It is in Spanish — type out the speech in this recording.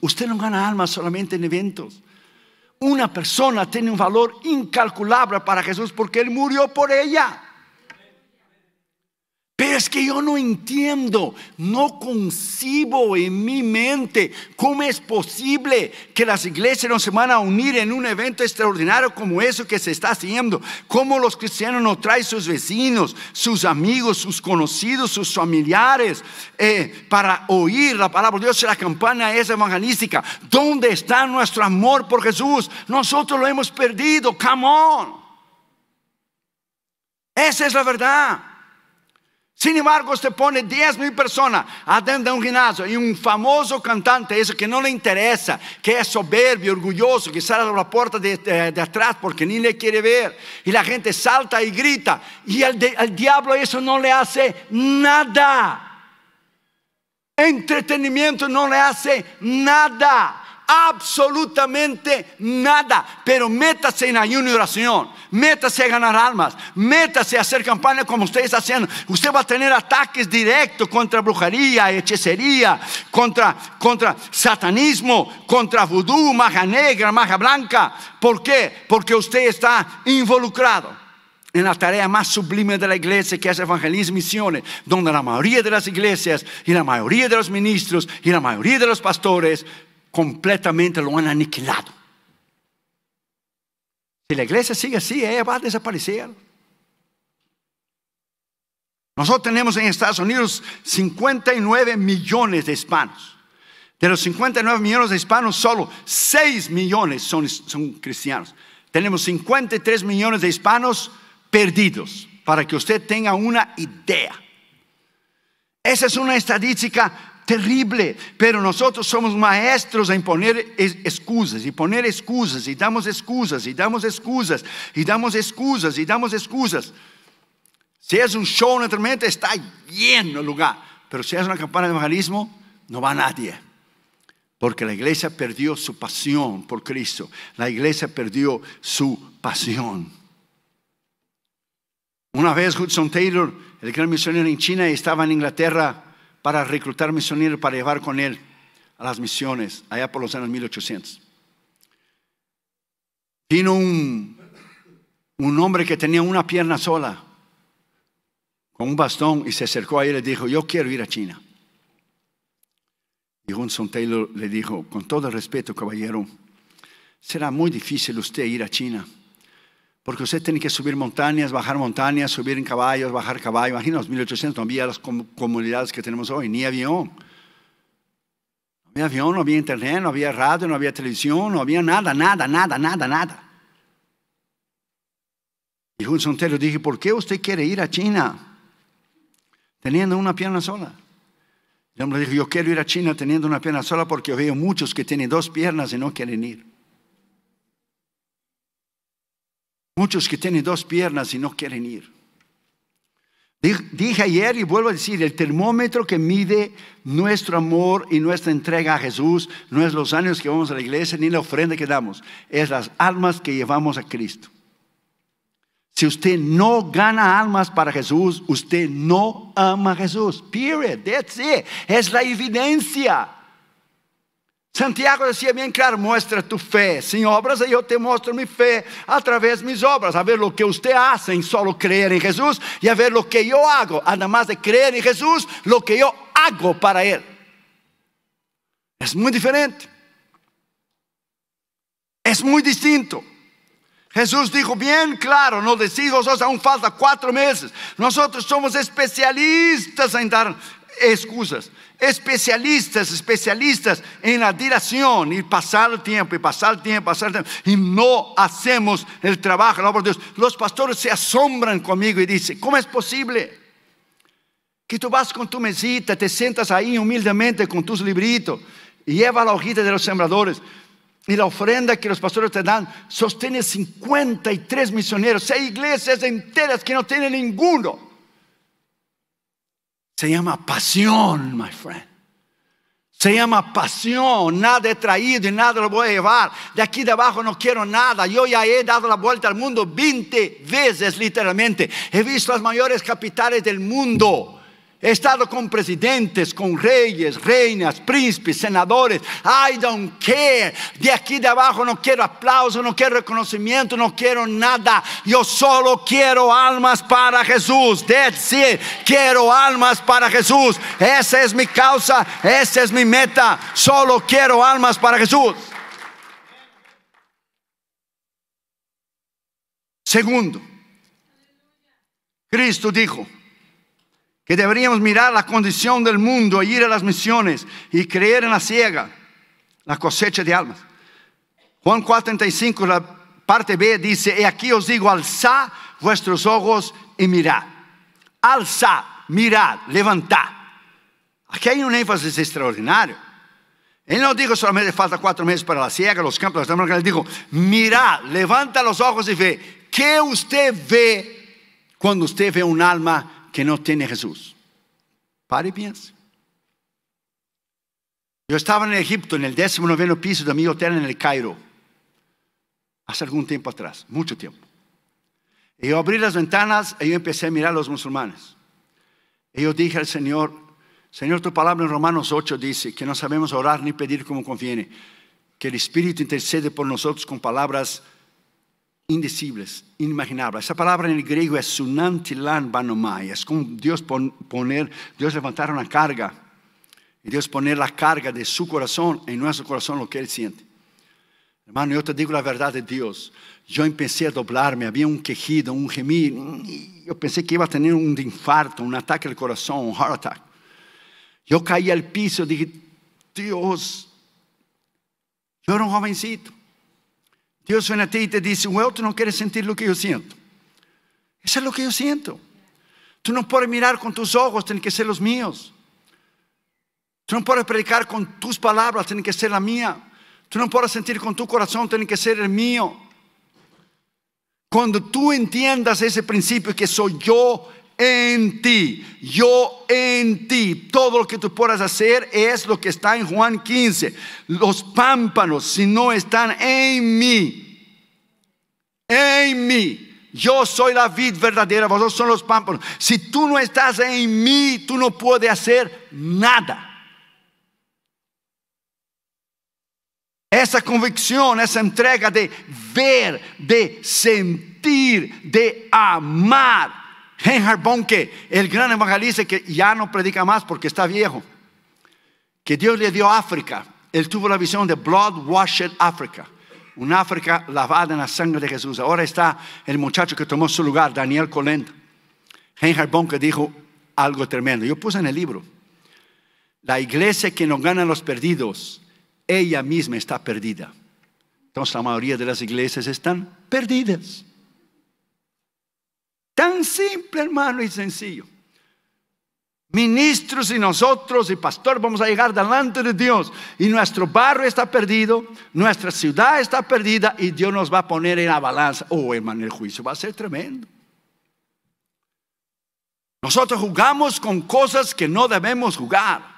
Usted no gana alma solamente en eventos. Una persona tiene un valor incalculable para Jesús porque Él murió por ella. Pero es que yo no entiendo, no concibo en mi mente cómo es posible que las iglesias no se van a unir en un evento extraordinario como eso que se está haciendo. Cómo los cristianos no traen sus vecinos, sus amigos, sus conocidos, sus familiares eh, para oír la palabra de Dios. La campaña es evangelística. ¿Dónde está nuestro amor por Jesús? Nosotros lo hemos perdido. Come on. Esa es la verdad. Sin embargo, se pone 10 mil personas adentro de un gimnasio y un famoso cantante, eso que no le interesa, que es soberbio, orgulloso, que sale a la puerta de, atrás porque ni le quiere ver. Y la gente salta y grita. Y al, al diablo eso no le hace nada. Entretenimiento no le hace nada absolutamente nada, pero métase en ayuno y oración, métase a ganar almas, métase a hacer campaña como ustedes haciendo Usted va a tener ataques directos contra brujería, hechicería, contra, contra satanismo, contra vudú, maja negra, Maja blanca. ¿Por qué? Porque usted está involucrado en la tarea más sublime de la iglesia que es evangelismo y misiones, donde la mayoría de las iglesias y la mayoría de los ministros y la mayoría de los pastores completamente lo han aniquilado. Si la iglesia sigue así, ella va a desaparecer. Nosotros tenemos en Estados Unidos 59 millones de hispanos. De los 59 millones de hispanos, solo 6 millones son, son cristianos. Tenemos 53 millones de hispanos perdidos, para que usted tenga una idea. Esa es una estadística terrible, pero nosotros somos maestros en poner excusas y poner excusas y damos excusas y damos excusas y damos excusas y damos excusas. Si es un show, naturalmente está bien el lugar, pero si es una campana de evangelismo, no va nadie. Porque la iglesia perdió su pasión por Cristo. La iglesia perdió su pasión. Una vez Hudson Taylor, el gran misionero en China, estaba en Inglaterra para reclutar misioneros para llevar con él a las misiones, allá por los años 1800. Vino un, un hombre que tenía una pierna sola, con un bastón, y se acercó a él y le dijo, yo quiero ir a China. Y Johnson Taylor le dijo, con todo respeto, caballero, será muy difícil usted ir a China porque usted tiene que subir montañas, bajar montañas, subir en caballos, bajar caballos. Imagina, 1800 no había las comunidades que tenemos hoy, ni avión. No había avión, no había internet, no había radio, no había televisión, no había nada, nada, nada, nada, nada. Y Hudson Taylor dije, ¿por qué usted quiere ir a China teniendo una pierna sola? Yo le dijo, yo quiero ir a China teniendo una pierna sola porque veo muchos que tienen dos piernas y no quieren ir. Muchos que tienen dos piernas y no quieren ir. Dije ayer y vuelvo a decir, el termómetro que mide nuestro amor y nuestra entrega a Jesús no es los años que vamos a la iglesia ni la ofrenda que damos, es las almas que llevamos a Cristo. Si usted no gana almas para Jesús, usted no ama a Jesús. Period. That's it. Es la evidencia. Santiago decía bien claro, muestra tu fe sin obras y yo te muestro mi fe a través de mis obras. A ver lo que usted hace en solo creer en Jesús y a ver lo que yo hago, mais de creer en Jesús, lo que yo hago para Él. Es muy diferente. Es muy distinto. Jesús dijo bien claro, no decís vosotros, aún falta cuatro meses. Nosotros somos especialistas en dar excusas, especialistas, especialistas en la dilación y pasar el tiempo y pasar el tiempo, pasar el tiempo y no hacemos el trabajo, Los pastores se asombran conmigo y dicen, ¿cómo es posible? Que tú vas con tu mesita, te sientas ahí humildemente con tus libritos, y lleva la hojita de los sembradores. Y la ofrenda que los pastores te dan sostiene 53 misioneros, seis iglesias enteras que no tienen ninguno se llama pasión, my friend. Se llama pasión, nada he traído y nada lo voy a llevar. De aquí de abajo no quiero nada. Yo ya he dado la vuelta al mundo 20 veces literalmente. He visto las mayores capitales del mundo. He estado con presidentes, con reyes, reinas, príncipes, senadores. I don't care. De aquí de abajo no quiero aplauso, no quiero reconocimiento, no quiero nada. Yo solo quiero almas para Jesús. That's it. Quiero almas para Jesús. Esa es mi causa, esa es mi meta. Solo quiero almas para Jesús. Segundo, Cristo dijo, que deberíamos mirar la condición del mundo, e ir a las misiones y creer en la ciega, la cosecha de almas. Juan 4:35, la parte B dice, y aquí os digo, Alza vuestros ojos y mirad. Alza, mirad, levantad. Aquí hay un énfasis extraordinario. Él no dijo solamente falta cuatro meses para la ciega, los campos, que él dijo, mirad, levanta los ojos y ve. ¿Qué usted ve cuando usted ve un alma que no tiene Jesús. Pare y piense. Yo estaba en Egipto, en el décimo noveno piso de mi hotel en el Cairo, hace algún tiempo atrás, mucho tiempo. Y yo abrí las ventanas y yo empecé a mirar a los musulmanes. Y yo dije al Señor, Señor, tu palabra en Romanos 8 dice que no sabemos orar ni pedir como conviene, que el Espíritu intercede por nosotros con palabras indecibles, inimaginables. Esa palabra en el griego es sunantilan banomai, es como Dios poner, Dios levantar una carga, y Dios poner la carga de su corazón en nuestro corazón, lo que Él siente. Hermano, yo te digo la verdad de Dios. Yo empecé a doblarme, había un quejido, un gemido. Yo pensé que iba a tener un infarto, un ataque al corazón, un heart attack. Yo caí al piso, dije, Dios, yo era un jovencito. Dios viene a ti y te dice, well, tú no quieres sentir lo que yo siento. Eso es lo que yo siento. Tú no puedes mirar con tus ojos, tienen que ser los míos. Tú no puedes predicar con tus palabras, tienen que ser la mía. Tú no puedes sentir con tu corazón, tienen que ser el mío. Cuando tú entiendas ese principio que soy yo en ti, yo en ti. Todo lo que tú puedas hacer es lo que está en Juan 15. Los pámpanos, si no están en mí, en mí. Yo soy la vid verdadera, vosotros son los pámpanos. Si tú no estás en mí, tú no puedes hacer nada. Esa convicción, esa entrega de ver, de sentir, de amar Henry Bonke, el gran evangelista que ya no predica más porque está viejo, que Dios le dio África. Él tuvo la visión de Blood Washed Africa, un África lavada en la sangre de Jesús. Ahora está el muchacho que tomó su lugar, Daniel Colenda. Henry Bonke dijo algo tremendo. Yo puse en el libro, la iglesia que no gana a los perdidos, ella misma está perdida. Entonces la mayoría de las iglesias están perdidas. Tan simple, hermano, y sencillo. Ministros y nosotros y pastor vamos a llegar delante de Dios. Y nuestro barrio está perdido, nuestra ciudad está perdida y Dios nos va a poner en la balanza. Oh, hermano, el juicio va a ser tremendo. Nosotros jugamos con cosas que no debemos jugar.